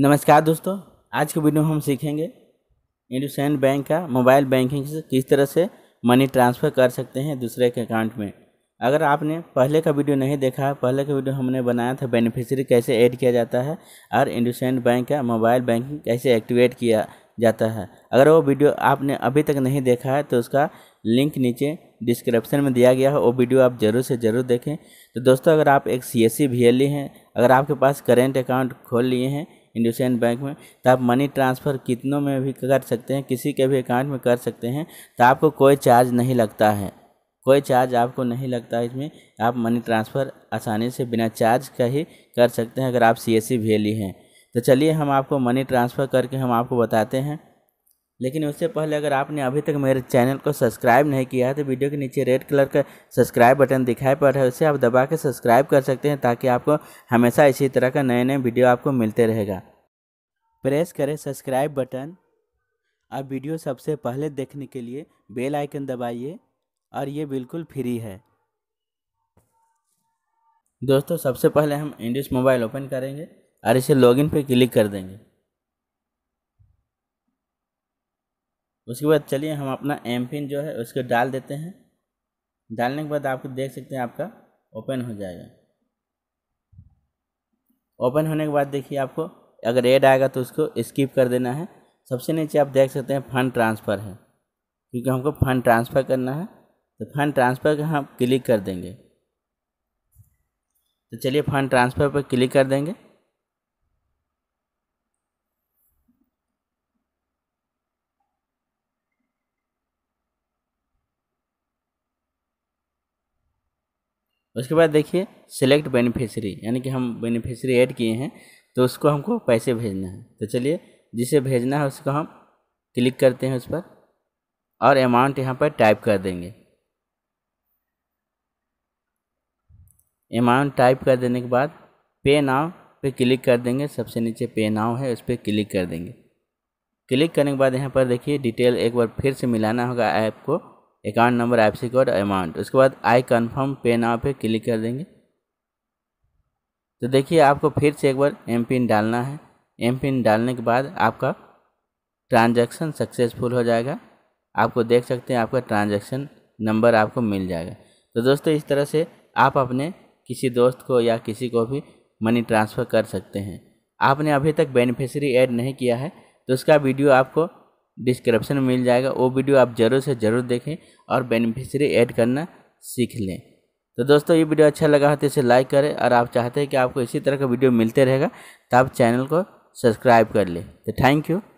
नमस्कार दोस्तों आज के वीडियो में हम सीखेंगे इंडोसैंड बैंक का मोबाइल बैंकिंग से किस तरह से मनी ट्रांसफ़र कर सकते हैं दूसरे के अकाउंट में अगर आपने पहले का वीडियो नहीं देखा है पहले का वीडियो हमने बनाया था बेनिफिशियरी कैसे ऐड किया जाता है और इंडोसैंड बैंक का मोबाइल बैंकिंग कैसे एक्टिवेट किया जाता है अगर वो वीडियो आपने अभी तक नहीं देखा है तो उसका लिंक नीचे डिस्क्रिप्शन में दिया गया है वो वीडियो आप ज़रूर से ज़रूर देखें तो दोस्तों अगर आप एक सी एस सी हैं अगर आपके पास करेंट अकाउंट खोल लिए हैं इंडोसिन बैंक में तो आप मनी ट्रांसफ़र कितनों में भी कर सकते हैं किसी के भी अकाउंट में कर सकते हैं तो आपको कोई चार्ज नहीं लगता है कोई चार्ज आपको नहीं लगता है इसमें आप मनी ट्रांसफ़र आसानी से बिना चार्ज का ही कर सकते हैं अगर आप सी एस सी वैली हैं तो चलिए हम आपको मनी ट्रांसफ़र करके हम आपको बताते हैं लेकिन उससे पहले अगर आपने अभी तक मेरे चैनल को सब्सक्राइब नहीं किया है तो वीडियो के नीचे रेड कलर का सब्सक्राइब बटन दिखाई पड़ रहा है उसे आप दबा के सब्सक्राइब कर सकते हैं ताकि आपको हमेशा इसी तरह का नए नए वीडियो आपको मिलते रहेगा प्रेस करें सब्सक्राइब बटन और वीडियो सबसे पहले देखने के लिए बेल आइकन दबाइए और ये बिल्कुल फ्री है दोस्तों सबसे पहले हम इंडिस मोबाइल ओपन करेंगे और इसे लॉगिन पे क्लिक कर देंगे उसके बाद चलिए हम अपना एम पिन जो है उसको डाल देते हैं डालने के बाद आपको देख सकते हैं आपका ओपन हो जाएगा ओपन होने के बाद देखिए आपको अगर एड आएगा तो उसको स्किप कर देना है सबसे नीचे आप देख सकते हैं फंड ट्रांसफ़र है क्योंकि हमको फंड ट्रांसफ़र करना है तो फंड ट्रांसफ़र का हम क्लिक कर देंगे तो चलिए फंड ट्रांसफ़र पर क्लिक कर देंगे उसके बाद देखिए सेलेक्ट बेनिफिशरी यानी कि हम बेनिफिशरी ऐड किए हैं तो उसको हमको पैसे भेजना है तो चलिए जिसे भेजना है उसको हम क्लिक करते हैं उस पर और अमाउंट यहाँ पर टाइप कर देंगे अमाउंट टाइप कर देने के बाद पे नाव पे क्लिक कर देंगे सबसे नीचे पे नाव है उस पर क्लिक कर देंगे क्लिक करने के बाद यहाँ पर देखिए डिटेल एक बार फिर से मिलाना होगा ऐप को account number F F code amount उसके बाद आई कन्फर्म पे नाव पे क्लिक कर देंगे तो देखिए आपको फिर से एक बार एम पिन डालना है एम पिन डालने के बाद आपका ट्रांजैक्शन सक्सेसफुल हो जाएगा आपको देख सकते हैं आपका ट्रांजैक्शन नंबर आपको मिल जाएगा तो दोस्तों इस तरह से आप अपने किसी दोस्त को या किसी को भी मनी ट्रांसफ़र कर सकते हैं आपने अभी तक बेनिफिशरी ऐड नहीं किया है तो उसका वीडियो आपको डिस्क्रिप्शन में मिल जाएगा वो वीडियो आप ज़रूर से ज़रूर देखें और बेनिफिशरी ऐड करना सीख लें तो दोस्तों ये वीडियो अच्छा लगा हो तो इसे लाइक करें और आप चाहते हैं कि आपको इसी तरह का वीडियो मिलते रहेगा तो आप चैनल को सब्सक्राइब कर लें तो थैंक यू